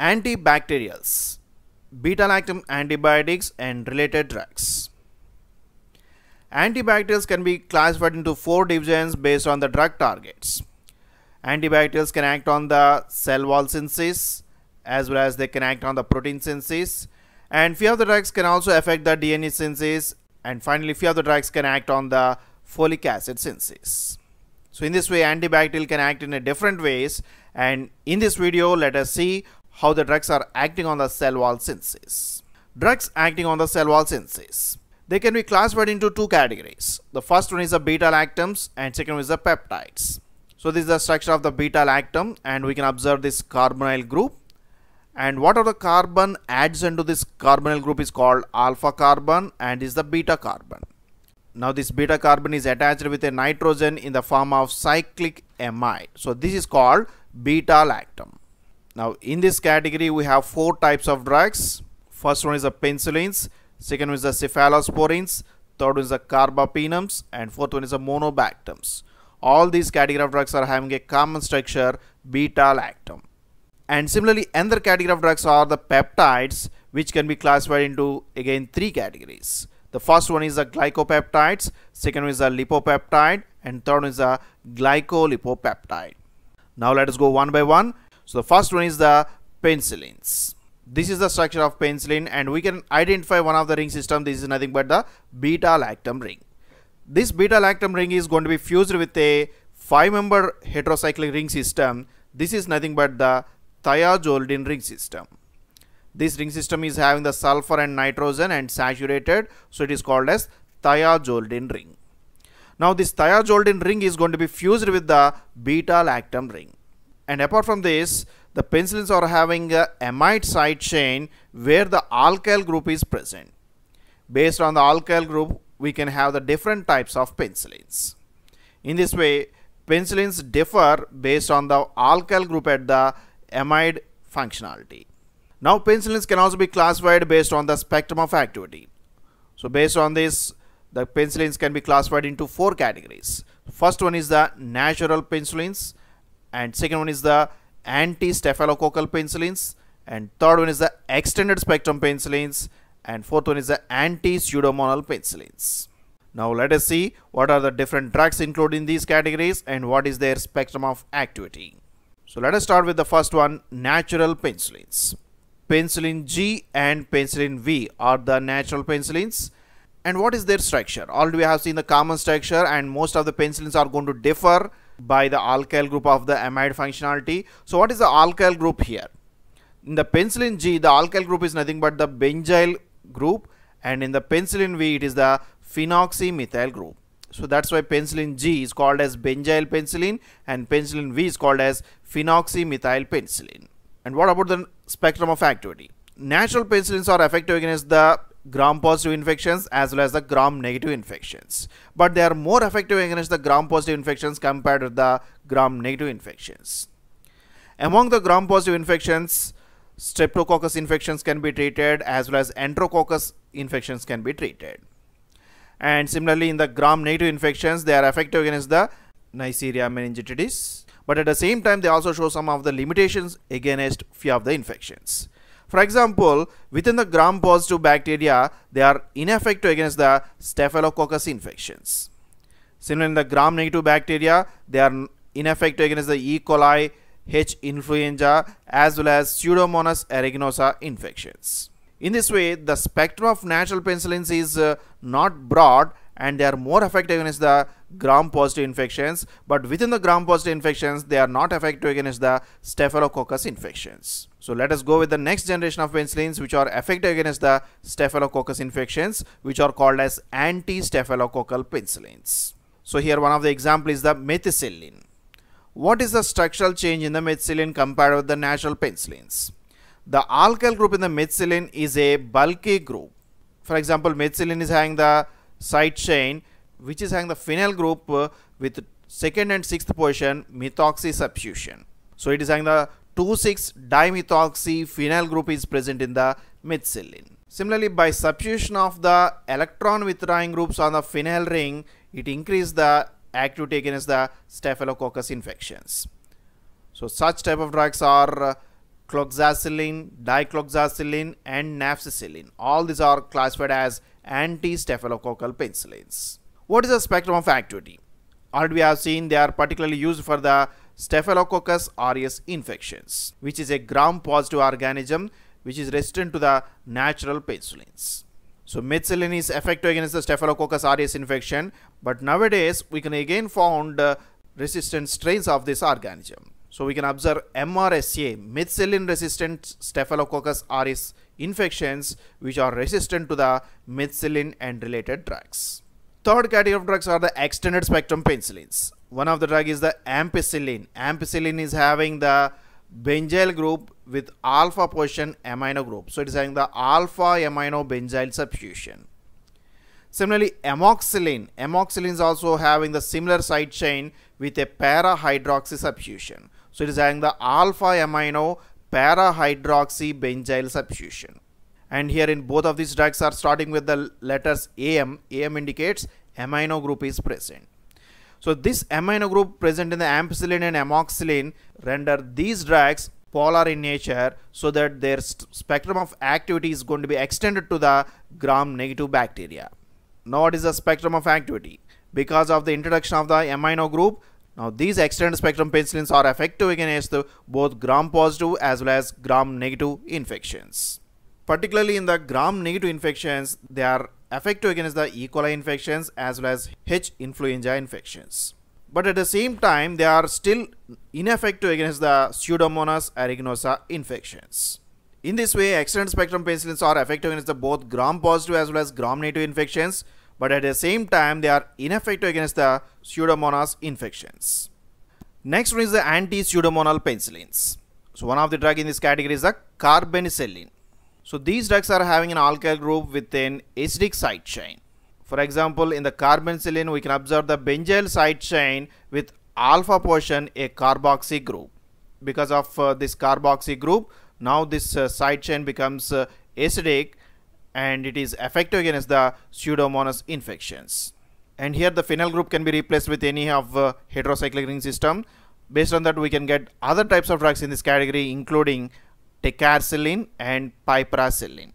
antibacterials, beta-lactam antibiotics and related drugs. Antibacterials can be classified into four divisions based on the drug targets. Antibacterials can act on the cell wall synthesis as well as they can act on the protein synthesis and few of the drugs can also affect the DNA synthesis and finally few of the drugs can act on the folic acid synthesis. So in this way antibacterial can act in a different ways and in this video let us see how the drugs are acting on the cell wall synthesis. Drugs acting on the cell wall synthesis. They can be classified into two categories. The first one is the beta-lactams and second one is the peptides. So this is the structure of the beta-lactam and we can observe this carbonyl group. And what are the carbon adds into this carbonyl group is called alpha carbon and is the beta carbon. Now this beta carbon is attached with a nitrogen in the form of cyclic amide. So this is called beta-lactam. Now in this category we have four types of drugs. First one is the penicillins, second one is the cephalosporins, third one is the carbapenems and fourth one is the monobactams. All these category of drugs are having a common structure beta-lactam. And similarly another category of drugs are the peptides which can be classified into again three categories. The first one is the glycopeptides, second one is the lipopeptide and third one is the glycolipopeptide. Now let us go one by one so the first one is the penicillins. This is the structure of penicillin and we can identify one of the ring system. This is nothing but the beta-lactam ring. This beta-lactam ring is going to be fused with a five-member heterocyclic ring system. This is nothing but the thiazolidine ring system. This ring system is having the sulfur and nitrogen and saturated. So it is called as thiazolidine ring. Now this thiazolidine ring is going to be fused with the beta-lactam ring. And apart from this, the penicillins are having a amide side chain where the alkyl group is present. Based on the alkyl group, we can have the different types of penicillins. In this way, penicillins differ based on the alkyl group at the amide functionality. Now penicillins can also be classified based on the spectrum of activity. So based on this, the penicillins can be classified into four categories. First one is the natural penicillins and second one is the anti-staphylococcal penicillins and third one is the extended spectrum penicillins and fourth one is the anti-pseudomonal penicillins. Now let us see what are the different drugs included in these categories and what is their spectrum of activity. So let us start with the first one natural penicillins. Penicillin G and penicillin V are the natural penicillins and what is their structure? Already we have seen the common structure and most of the penicillins are going to differ by the alkyl group of the amide functionality. So what is the alkyl group here? In the penicillin G, the alkyl group is nothing but the benzyl group and in the penicillin V, it is the phenoxymethyl group. So that's why penicillin G is called as benzyl penicillin and penicillin V is called as phenoxymethyl penicillin. And what about the spectrum of activity? Natural penicillins are effective against the gram-positive infections as well as the gram-negative infections. But they are more effective against the gram-positive infections compared to the gram-negative infections. Among the gram-positive infections, streptococcus infections can be treated as well as enterococcus infections can be treated. And similarly, in the gram-negative infections, they are effective against the Neisseria meningitidis. But at the same time, they also show some of the limitations against few of the infections. For example, within the gram-positive bacteria, they are ineffective against the staphylococcus infections. Similarly, in the gram-negative bacteria, they are ineffective against the E. coli, H. influenza, as well as Pseudomonas aeruginosa infections. In this way, the spectrum of natural penicillins is uh, not broad and they are more effective against the gram positive infections but within the gram positive infections they are not effective against the staphylococcus infections so let us go with the next generation of penicillins which are effective against the staphylococcus infections which are called as anti-staphylococcal penicillins so here one of the example is the methicillin what is the structural change in the methicillin compared with the natural penicillins the alkyl group in the methicillin is a bulky group for example methicillin is having the side chain which is having the phenyl group uh, with second and sixth position methoxy substitution. So it is having the 2,6-dimethoxy phenyl group is present in the methicillin. Similarly, by substitution of the electron withdrawing groups on the phenyl ring, it increases the activity against the staphylococcus infections. So such type of drugs are uh, cloxacillin, dicloxacillin and nafcillin. All these are classified as anti-staphylococcal penicillins. What is the spectrum of activity? Already we have seen they are particularly used for the Staphylococcus aureus infections, which is a gram-positive organism which is resistant to the natural penicillins. So methicillin is effective against the Staphylococcus aureus infection, but nowadays we can again found uh, resistant strains of this organism. So we can observe MRSA, methicillin resistant Staphylococcus aureus infections which are resistant to the methicillin and related drugs. Third category of drugs are the extended spectrum penicillins. One of the drug is the ampicillin. Ampicillin is having the benzyl group with alpha position amino group. So it is having the alpha amino benzyl substitution. Similarly, amoxicillin. Amoxicillin is also having the similar side chain with a para hydroxy substitution. So it is having the alpha amino hydroxy benzyl substitution. And here in both of these drugs are starting with the letters AM. AM indicates amino group is present. So this amino group present in the ampicillin and amoxicillin render these drugs polar in nature so that their spectrum of activity is going to be extended to the gram-negative bacteria. Now what is the spectrum of activity? Because of the introduction of the amino group, now these extended spectrum penicillins are effective against both gram-positive as well as gram-negative infections. Particularly in the gram-negative infections, they are effective against the E. coli infections as well as H. influenza infections. But at the same time, they are still ineffective against the Pseudomonas aeruginosa infections. In this way, extended spectrum penicillins are effective against both gram-positive as well as gram-negative infections but at the same time they are ineffective against the pseudomonas infections. Next one is the anti-pseudomonal penicillins. So one of the drug in this category is the carbenicillin. So these drugs are having an alkyl group with an acidic side chain. For example, in the carbenicillin, we can observe the benzyl side chain with alpha portion a carboxy group. Because of uh, this carboxy group, now this uh, side chain becomes uh, acidic and it is effective against the pseudomonas infections. And here the phenyl group can be replaced with any of uh, heterocyclic ring system. Based on that, we can get other types of drugs in this category, including tecarcillin and piperacillin.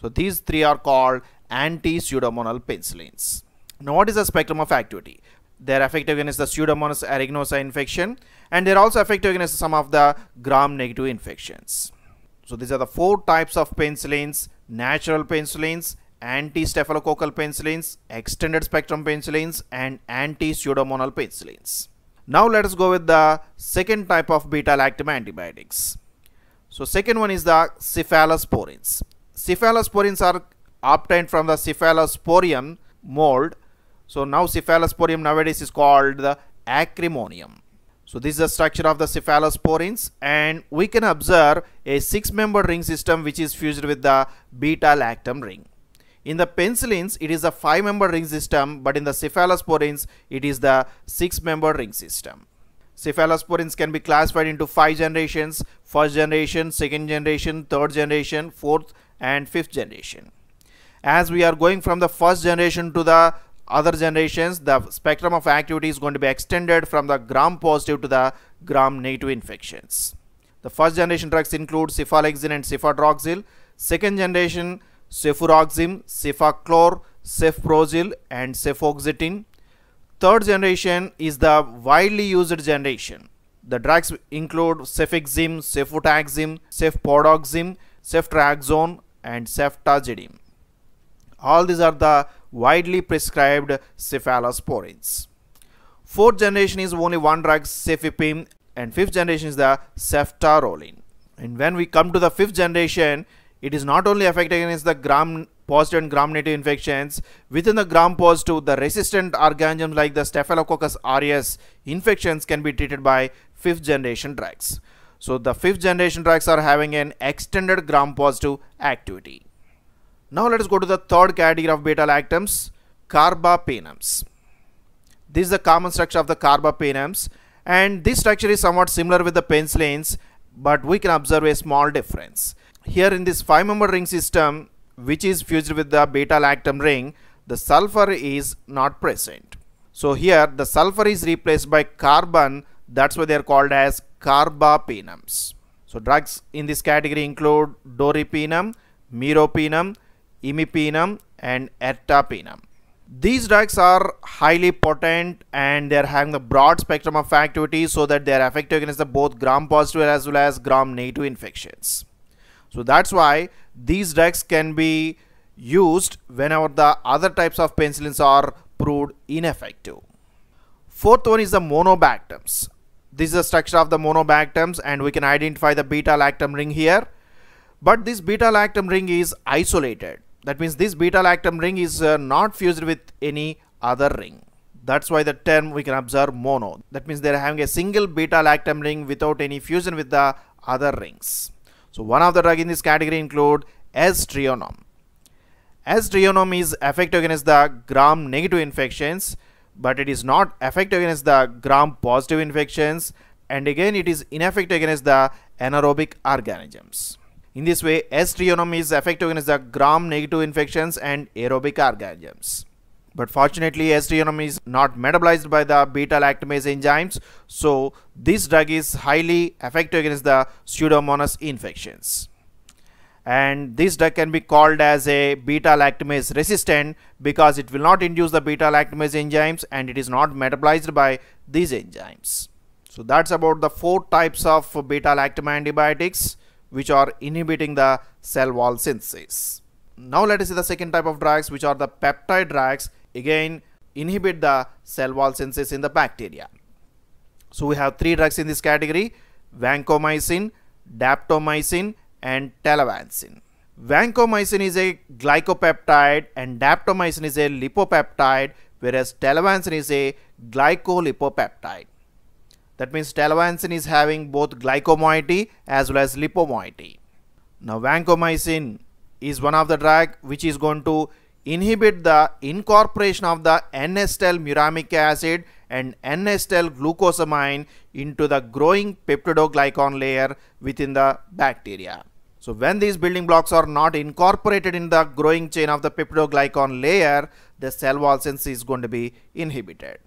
So these three are called anti-pseudomonal penicillins. Now what is the spectrum of activity? They are effective against the pseudomonas aeruginosa infection and they are also effective against some of the gram-negative infections. So these are the four types of penicillins natural penicillins, anti-staphylococcal penicillins, extended spectrum penicillins and anti-pseudomonal penicillins. Now let us go with the second type of beta-lactam antibiotics. So second one is the cephalosporins. Cephalosporins are obtained from the cephalosporium mold. So now cephalosporium nowadays is called the acrimonium. So this is the structure of the cephalosporins and we can observe a 6 member ring system which is fused with the beta-lactam ring. In the penicillins, it is a 5 member ring system but in the cephalosporins, it is the 6 member ring system. Cephalosporins can be classified into five generations, first generation, second generation, third generation, fourth and fifth generation. As we are going from the first generation to the other generations, the spectrum of activity is going to be extended from the gram-positive to the gram-negative infections. The first generation drugs include cefalexin and cefadroxil. Second generation cefuroxime, cefaclor, cefprozil and cefoxitin. Third generation is the widely used generation. The drugs include cefixim, cefotaxime, cefodoxime, ceftriaxone, and ceftazidime. All these are the widely prescribed cephalosporins. Fourth generation is only one drug, cefepime, and fifth generation is the ceftaroline. And when we come to the fifth generation, it is not only effective against the gram positive and gram negative infections. Within the gram positive, the resistant organisms like the Staphylococcus aureus infections can be treated by fifth generation drugs. So the fifth generation drugs are having an extended gram positive activity. Now let us go to the third category of beta lactams, carbapenems. This is the common structure of the carbapenems and this structure is somewhat similar with the penicillins but we can observe a small difference. Here in this 5 member ring system which is fused with the beta lactam ring, the sulfur is not present. So here the sulfur is replaced by carbon that's why they are called as carbapenems. So drugs in this category include doripenem, meropenem imipenem and ertapenem. These drugs are highly potent and they're having the broad spectrum of activity so that they're effective against the both gram positive as well as gram negative infections. So that's why these drugs can be used whenever the other types of penicillins are proved ineffective. Fourth one is the monobactams. This is the structure of the monobactams and we can identify the beta-lactam ring here. But this beta-lactam ring is isolated that means this beta-lactam ring is uh, not fused with any other ring. That's why the term we can observe mono. That means they're having a single beta-lactam ring without any fusion with the other rings. So one of the drug in this category include S-trionome. s is effective against the gram-negative infections, but it is not effective against the gram-positive infections, and again it is ineffective against the anaerobic organisms. In this way, S. is effective against the gram-negative infections and aerobic organisms. But fortunately, S. is not metabolized by the beta-lactamase enzymes, so this drug is highly effective against the pseudomonas infections. And this drug can be called as a beta-lactamase resistant because it will not induce the beta-lactamase enzymes and it is not metabolized by these enzymes. So that's about the four types of beta-lactam antibiotics which are inhibiting the cell wall synthesis. Now let us see the second type of drugs which are the peptide drugs again inhibit the cell wall synthesis in the bacteria. So we have three drugs in this category vancomycin, daptomycin and telavancin. Vancomycin is a glycopeptide and daptomycin is a lipopeptide whereas telavancin is a glycolipopeptide. That means telomycin is having both glycomoiety as well as lipomoiety. Now vancomycin is one of the drug which is going to inhibit the incorporation of the N-acetyl muramic acid and N-acetyl glucosamine into the growing peptidoglycan layer within the bacteria. So when these building blocks are not incorporated in the growing chain of the peptidoglycan layer, the cell wall sense is going to be inhibited.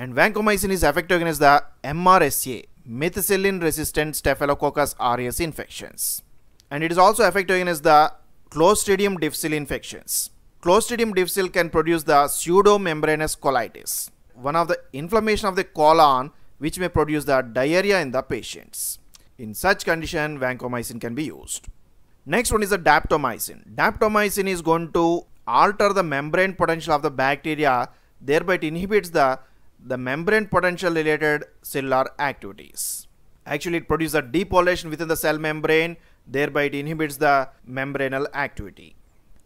And vancomycin is effective against the MRSA, methicillin resistant Staphylococcus aureus infections. And it is also effective against the Clostridium difficile infections. Clostridium difficile can produce the pseudomembranous colitis, one of the inflammation of the colon which may produce the diarrhea in the patients. In such condition, vancomycin can be used. Next one is the daptomycin. Daptomycin is going to alter the membrane potential of the bacteria, thereby it inhibits the the membrane potential related cellular activities. Actually, it produces a depolation within the cell membrane, thereby it inhibits the membranal activity.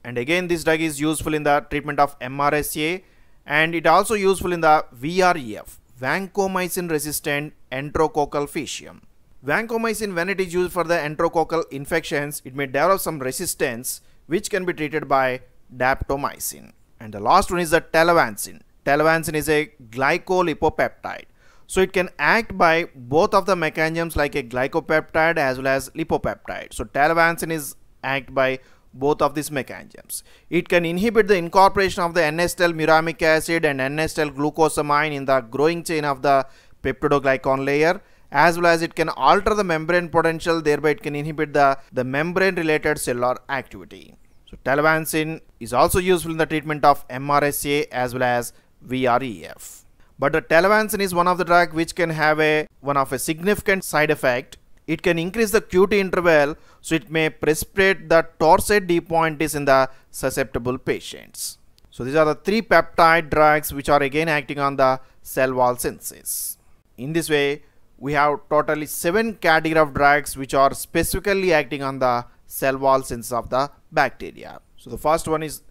And again, this drug is useful in the treatment of MRSA and it also useful in the VREF, vancomycin resistant enterococcal faecium. Vancomycin, when it is used for the enterococcal infections, it may develop some resistance which can be treated by daptomycin. And the last one is the telavancin. Telavancin is a glycolipopeptide. So it can act by both of the mechanisms like a glycopeptide as well as lipopeptide. So telavancin is act by both of these mechanisms. It can inhibit the incorporation of the NSTL muramic acid and NSTL glucosamine in the growing chain of the peptidoglycan layer as well as it can alter the membrane potential thereby it can inhibit the, the membrane related cellular activity. So telavancin is also useful in the treatment of MRSA as well as VREF. But the telavancin is one of the drug which can have a one of a significant side effect. It can increase the QT interval so it may precipitate the torsade depointis in the susceptible patients. So these are the three peptide drugs which are again acting on the cell wall senses. In this way, we have totally seven category of drugs which are specifically acting on the cell wall senses of the bacteria. So the first one is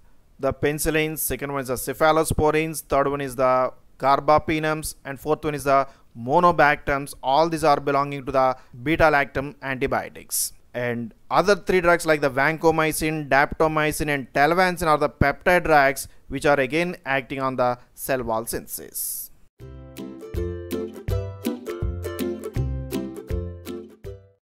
the penicillins, second one is the cephalosporins, third one is the carbapenems, and fourth one is the monobactams. All these are belonging to the beta-lactam antibiotics. And other three drugs like the vancomycin, daptomycin, and telvansin are the peptide drugs which are again acting on the cell wall synthesis.